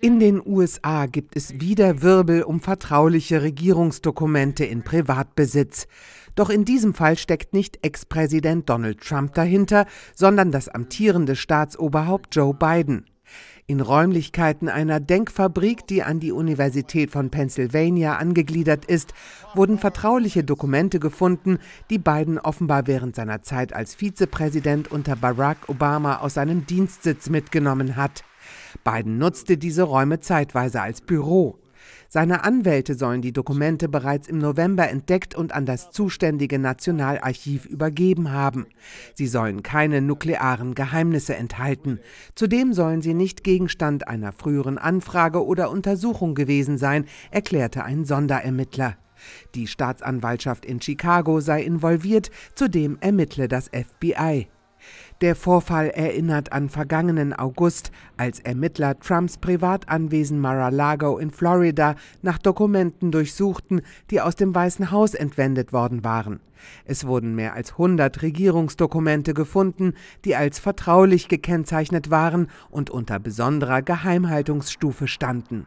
In den USA gibt es wieder Wirbel um vertrauliche Regierungsdokumente in Privatbesitz. Doch in diesem Fall steckt nicht Ex-Präsident Donald Trump dahinter, sondern das amtierende Staatsoberhaupt Joe Biden. In Räumlichkeiten einer Denkfabrik, die an die Universität von Pennsylvania angegliedert ist, wurden vertrauliche Dokumente gefunden, die Biden offenbar während seiner Zeit als Vizepräsident unter Barack Obama aus seinem Dienstsitz mitgenommen hat. Biden nutzte diese Räume zeitweise als Büro. Seine Anwälte sollen die Dokumente bereits im November entdeckt und an das zuständige Nationalarchiv übergeben haben. Sie sollen keine nuklearen Geheimnisse enthalten. Zudem sollen sie nicht Gegenstand einer früheren Anfrage oder Untersuchung gewesen sein, erklärte ein Sonderermittler. Die Staatsanwaltschaft in Chicago sei involviert, zudem ermittle das FBI. Der Vorfall erinnert an vergangenen August, als Ermittler Trumps Privatanwesen Mar-a-Lago in Florida nach Dokumenten durchsuchten, die aus dem Weißen Haus entwendet worden waren. Es wurden mehr als 100 Regierungsdokumente gefunden, die als vertraulich gekennzeichnet waren und unter besonderer Geheimhaltungsstufe standen.